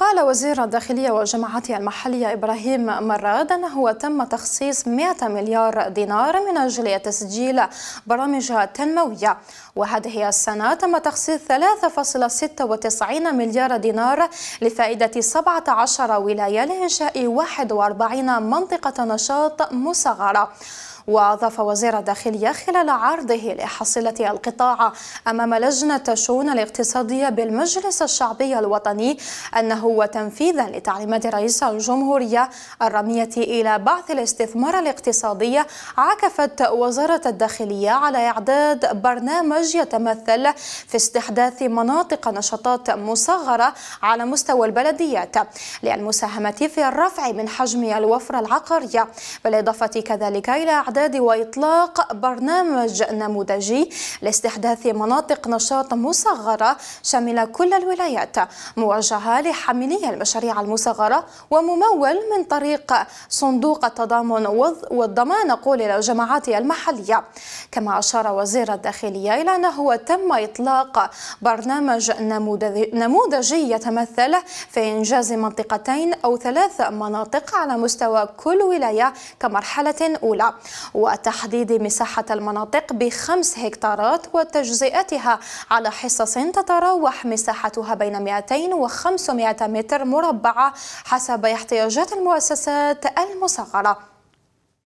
قال وزير الداخلية والجماعات المحلية إبراهيم مراد أنه تم تخصيص 100 مليار دينار من أجل تسجيل برامج تنموية وهذه السنة تم تخصيص 3.96 مليار دينار لفائدة 17 ولاية لإنشاء 41 منطقة نشاط مصغرة وأضاف وزير الداخلية خلال عرضه لحصيلة القطاع أمام لجنة الشؤون الاقتصادية بالمجلس الشعبي الوطني أنه تنفيذا لتعليمات رئيس الجمهورية الرمية إلى بعث الاستثمار الاقتصادي عكفت وزارة الداخلية على إعداد برنامج يتمثل في استحداث مناطق نشاطات مصغرة على مستوى البلديات للمساهمة في الرفع من حجم الوفرة العقارية بالإضافة كذلك إلى إعداد استعداد وإطلاق برنامج نموذجي لاستحداث مناطق نشاط مصغرة شمل كل الولايات موجهة لحاملي المشاريع المصغرة وممول من طريق صندوق التضامن والضمان نقول إلى الجماعات المحلية كما أشار وزير الداخلية إلى أنه تم إطلاق برنامج نموذجي يتمثل في إنجاز منطقتين أو ثلاث مناطق على مستوى كل ولاية كمرحلة أولى وتحديد مساحة المناطق بخمس هكتارات وتجزئتها على حصص تتراوح مساحتها بين 200 و500 متر مربع حسب احتياجات المؤسسات المصغرة